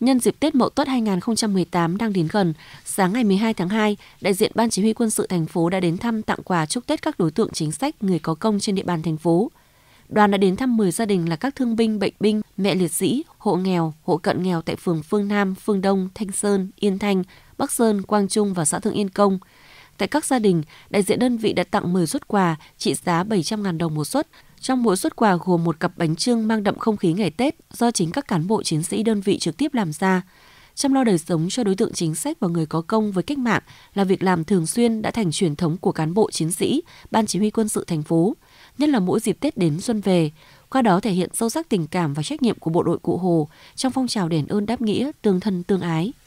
Nhân dịp Tết Mậu Tuất 2018 đang đến gần, sáng ngày 12 tháng 2, đại diện Ban Chỉ huy Quân sự thành phố đã đến thăm tặng quà chúc Tết các đối tượng chính sách người có công trên địa bàn thành phố. Đoàn đã đến thăm 10 gia đình là các thương binh, bệnh binh, mẹ liệt sĩ, hộ nghèo, hộ cận nghèo tại phường Phương Nam, Phương Đông, Thanh Sơn, Yên Thanh, Bắc Sơn, Quang Trung và xã Thượng Yên Công – Tại các gia đình, đại diện đơn vị đã tặng 10 suất quà trị giá 700.000 đồng một suất. Trong mỗi xuất quà gồm một cặp bánh trưng mang đậm không khí ngày Tết do chính các cán bộ chiến sĩ đơn vị trực tiếp làm ra. Chăm lo đời sống cho đối tượng chính sách và người có công với cách mạng là việc làm thường xuyên đã thành truyền thống của cán bộ chiến sĩ, ban chỉ huy quân sự thành phố, nhất là mỗi dịp Tết đến xuân về, qua đó thể hiện sâu sắc tình cảm và trách nhiệm của bộ đội Cụ Hồ trong phong trào đền ơn đáp nghĩa, tương thân tương ái.